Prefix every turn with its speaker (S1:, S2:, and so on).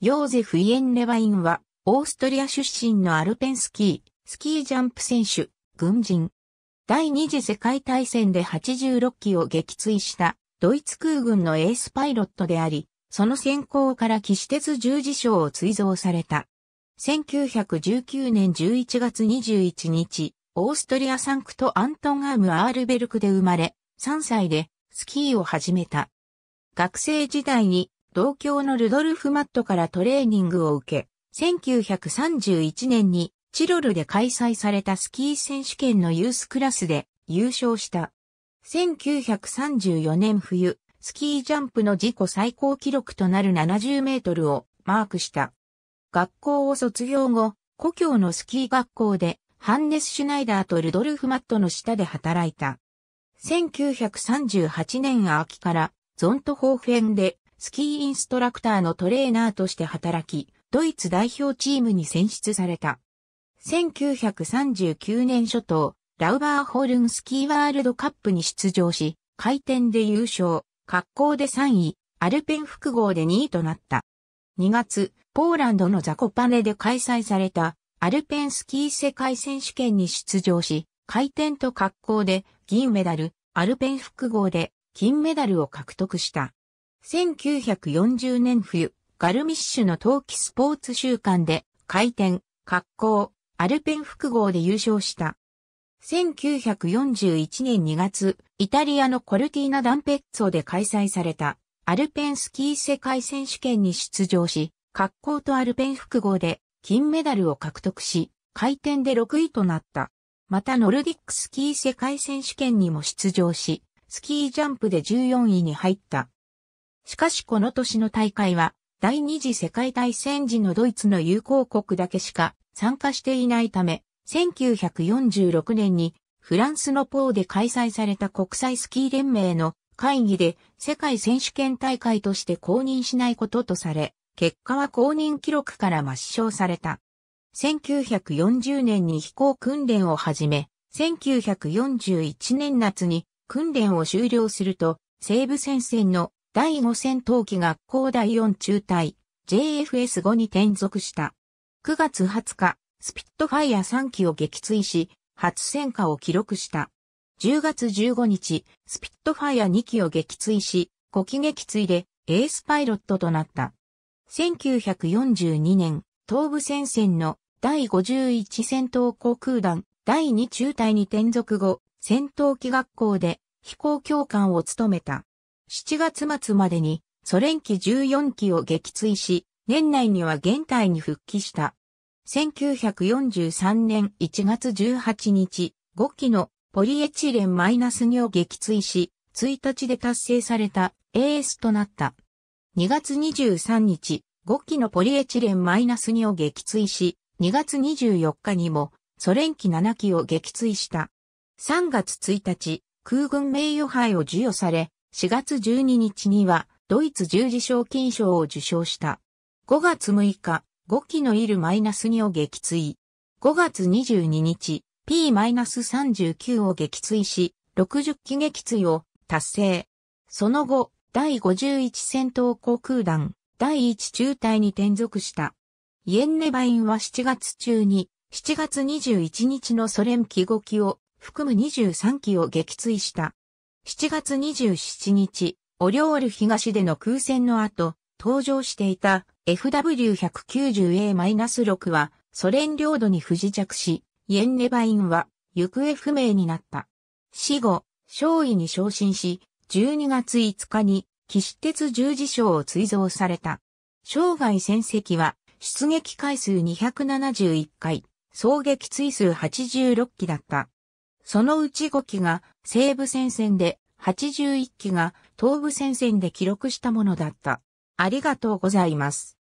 S1: ヨーゼフ・イエン・レバインは、オーストリア出身のアルペンスキー、スキージャンプ選手、軍人。第二次世界大戦で86機を撃墜したドイツ空軍のエースパイロットであり、その先行から騎士鉄十字章を追贈された。1919年11月21日、オーストリアサンクトアントンアーム・アールベルクで生まれ、3歳でスキーを始めた。学生時代に同郷のルドルフ・マットからトレーニングを受け、1931年にチロルで開催されたスキー選手権のユースクラスで優勝した。1934年冬、スキージャンプの自己最高記録となる70メートルをマークした。学校を卒業後、故郷のスキー学校でハンネス・シュナイダーとルドルフ・マットの下で働いた。1938年秋からゾントホーフェンでスキーインストラクターのトレーナーとして働き、ドイツ代表チームに選出された。1939年初頭、ラウバーホルンスキーワールドカップに出場し、回転で優勝、格好で3位、アルペン複合で2位となった。2月、ポーランドのザコパネで開催されたアルペンスキー世界選手権に出場し、回転と格好で銀メダル、アルペン複合で金メダルを獲得した。1940年冬、ガルミッシュの冬季スポーツ週間で、回転、滑降、アルペン複合で優勝した。1941年2月、イタリアのコルティーナ・ダンペッツォで開催されたアルペンスキー世界選手権に出場し、滑降とアルペン複合で金メダルを獲得し、回転で6位となった。またノルディックスキー世界選手権にも出場し、スキージャンプで14位に入った。しかしこの年の大会は、第二次世界大戦時のドイツの友好国だけしか参加していないため、1946年にフランスのポーで開催された国際スキー連盟の会議で世界選手権大会として公認しないこととされ、結果は公認記録から抹消された。1940年に飛行訓練を始め、1941年夏に訓練を終了すると、西部戦線の第5戦闘機学校第4中隊 JFS5 に転属した。9月20日、スピットファイア3機を撃墜し、初戦果を記録した。10月15日、スピットファイア2機を撃墜し、5機撃墜でエースパイロットとなった。1942年、東部戦線の第51戦闘航空団第2中隊に転属後、戦闘機学校で飛行教官を務めた。7月末までにソ連機14機を撃墜し、年内には現代に復帰した。1943年1月18日、5機のポリエチレンマイナス2を撃墜し、1日で達成された AS となった。2月23日、5機のポリエチレンマイナス2を撃墜し、2月24日にもソ連機7機を撃墜した。3月1日、空軍名誉杯を授与され、4月12日にはドイツ十字賞金賞を受賞した。5月6日、5期のいるマイナス2を撃墜。5月22日、P-39 を撃墜し、60機撃墜を達成。その後、第51戦闘航空団、第1中隊に転属した。イエンネバインは7月中に、7月21日のソ連機5機を含む23機を撃墜した。7月27日、オリオール東での空戦の後、登場していた FW190A-6 はソ連領土に不時着し、イエンネバインは行方不明になった。死後、少尉に昇進し、12月5日に岸鉄十字章を追贈された。生涯戦績は出撃回数271回、総撃追数86機だった。そのうち5機が西部戦線で、81機が東部戦線で記録したものだった。ありがとうございます。